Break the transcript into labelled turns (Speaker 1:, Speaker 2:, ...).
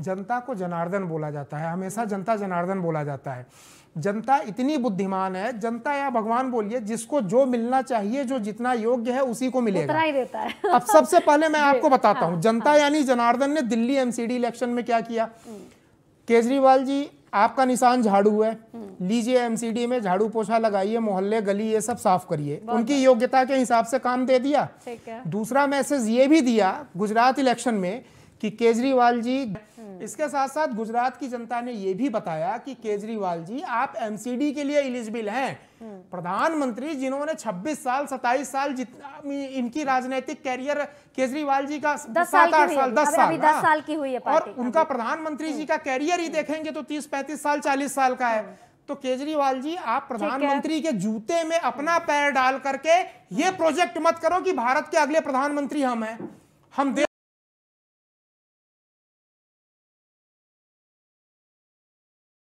Speaker 1: जनता को जनार्दन बोला जाता है हमेशा जनता जनार्दन बोला जाता है जनता इतनी बुद्धिमान है जनता या भगवान बोलिए जिसको जो मिलना चाहिए जो जितना योग्य है उसी को मिलेगा ही
Speaker 2: देता है अब सबसे पहले मैं आपको बताता हाँ, हूँ जनता
Speaker 1: हाँ, यानी जनार्दन ने दिल्ली एमसीडी इलेक्शन में क्या किया हम्म। केजरीवाल जी आपका निशान झाड़ू है हम्म। लीजिए एमसीडी में झाड़ू पोछा लगाइए मोहल्ले गली ये सब साफ करिए उनकी योग्यता के हिसाब से काम दे दिया दूसरा मैसेज ये भी दिया गुजरात इलेक्शन में कि केजरीवाल जी इसके साथ साथ गुजरात की जनता ने यह भी बताया कि केजरीवाल जी आप एमसीडी के लिए इलिजिबल हैं हम्म। प्रधानमंत्री जिन्होंने 26 साल 27 साल जितना इनकी राजनीतिक कैरियर केजरीवाल जी का सात आठ साल दस साल दस हाँ। साल
Speaker 2: की हुई है और उनका
Speaker 1: प्रधानमंत्री जी हम्म। का कैरियर ही देखेंगे तो तीस पैंतीस साल चालीस साल का है हम्म। तो केजरीवाल जी आप प्रधानमंत्री के जूते में अपना पैर डाल करके ये प्रोजेक्ट मत करो कि भारत के अगले प्रधानमंत्री हम हैं हम